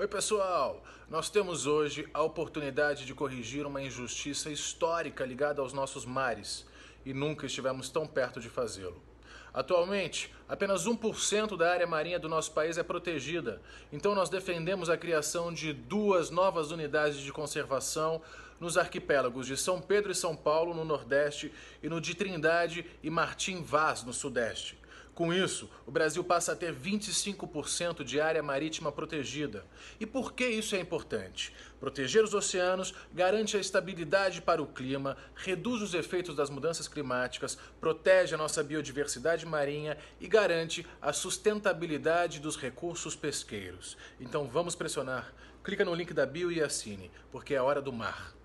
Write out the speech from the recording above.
Oi, pessoal! Nós temos hoje a oportunidade de corrigir uma injustiça histórica ligada aos nossos mares e nunca estivemos tão perto de fazê-lo. Atualmente, apenas 1% da área marinha do nosso país é protegida, então nós defendemos a criação de duas novas unidades de conservação nos arquipélagos de São Pedro e São Paulo, no Nordeste, e no de Trindade e Martim Vaz, no Sudeste. Com isso, o Brasil passa a ter 25% de área marítima protegida. E por que isso é importante? Proteger os oceanos garante a estabilidade para o clima, reduz os efeitos das mudanças climáticas, protege a nossa biodiversidade marinha e garante a sustentabilidade dos recursos pesqueiros. Então vamos pressionar. Clica no link da bio e assine, porque é a hora do mar.